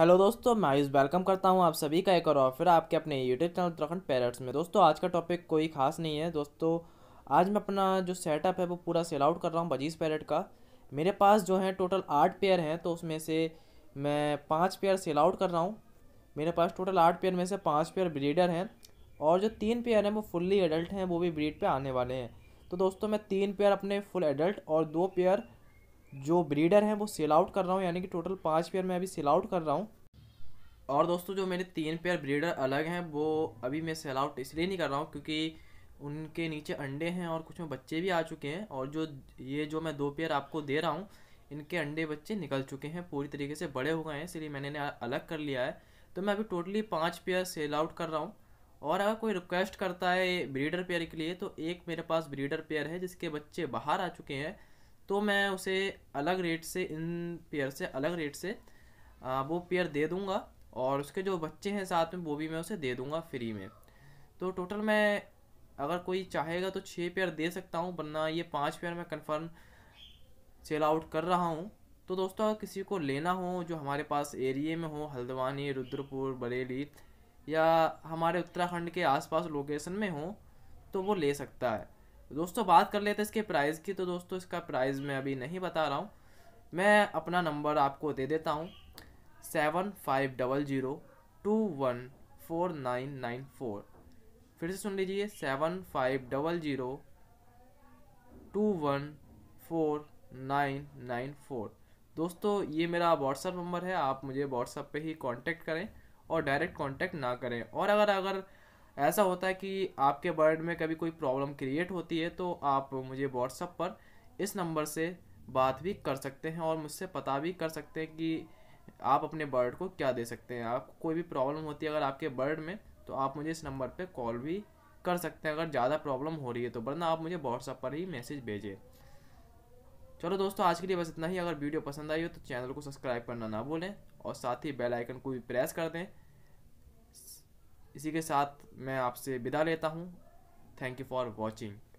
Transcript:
hello दोस्तों मैं Ayush welcome करता हूं आप सभी का एक और ऑफर आपके अपने यूट्यूब चैनल उत्तराखंड पैरट्स में दोस्तों आज का टॉपिक कोई खास नहीं है दोस्तों आज मैं अपना जो सेटअप है वो पूरा सेल आउट कर रहा हूं बजीज पैरट का मेरे पास जो है टोटल आठ पेयर हैं तो उसमें से मैं पाँच पेयर सेल आउट कर रहा हूँ मेरे पास टोटल आठ पेयर में से पाँच पेयर ब्रीडर हैं और जो तीन पेयर हैं वो फुल्ली एडल्ट हैं वो भी ब्रीड पर आने वाले हैं तो दोस्तों मैं तीन पेयर अपने फुल एडल्ट और दो पेयर जो ब्रीडर हैं वो सेल आउट कर रहा हूँ यानी कि टोटल पाँच पेयर मैं अभी सेल आउट कर रहा हूँ और दोस्तों जो मेरे तीन पेयर ब्रीडर अलग हैं वो अभी मैं सेल आउट इसलिए नहीं कर रहा हूँ क्योंकि उनके नीचे अंडे हैं और कुछ में बच्चे भी आ चुके हैं और जो ये जो मैं दो पेयर आपको दे रहा हूँ इनके अंडे बच्चे निकल चुके हैं पूरी तरीके से बड़े हो गए हैं इसलिए मैंने इन्हें अलग कर लिया है तो मैं अभी टोटली पाँच पेयर सेल आउट कर रहा हूँ और अगर कोई रिक्वेस्ट करता है ब्रीडर पेयर के लिए तो एक मेरे पास ब्रीडर पेयर है जिसके बच्चे बाहर आ चुके हैं तो मैं उसे अलग रेट से इन पेयर से अलग रेट से वो पेयर दे दूँगा और उसके जो बच्चे हैं साथ में वो भी मैं उसे दे दूँगा फ्री में तो टोटल मैं अगर कोई चाहेगा तो छः पेयर दे सकता हूँ वरना ये पाँच पेयर मैं कन्फर्म सेल आउट कर रहा हूँ तो दोस्तों किसी को लेना हो जो हमारे पास एरिए में हो हल्द्वानी रुद्रपुर बरेली या हमारे उत्तराखंड के आसपास लोकेशन में हो तो वो ले सकता है दोस्तों बात कर लेते हैं इसके प्राइस की तो दोस्तों इसका प्राइस मैं अभी नहीं बता रहा हूँ मैं अपना नंबर आपको दे देता हूँ seven five double zero two one four nine nine four फिर से सुन लीजिए seven five double zero two one four nine nine four दोस्तों ये मेरा व्हाट्सअप नंबर है आप मुझे व्हाट्सअप पे ही कांटेक्ट करें और डायरेक्ट कांटेक्ट ना करें और अगर अगर ऐसा होता है कि आपके बर्ड में कभी कोई प्रॉब्लम क्रिएट होती है तो आप मुझे व्हाट्सअप पर इस नंबर से बात भी कर सकते हैं और मुझसे पता भी कर सकते हैं कि आप अपने बर्ड को क्या दे सकते हैं आपको कोई भी प्रॉब्लम होती है अगर आपके बर्ड में तो आप मुझे इस नंबर पर कॉल भी कर सकते हैं अगर ज़्यादा प्रॉब्लम हो रही है तो वरना आप मुझे व्हाट्सअप पर ही मैसेज भेजें चलो दोस्तों आज के लिए बस इतना ही अगर वीडियो पसंद आई हो तो चैनल को सब्सक्राइब करना ना भूलें और साथ ही बेल आइकन को भी प्रेस कर दें इसी के साथ मैं आपसे विदा लेता हूँ थैंक यू फॉर वॉचिंग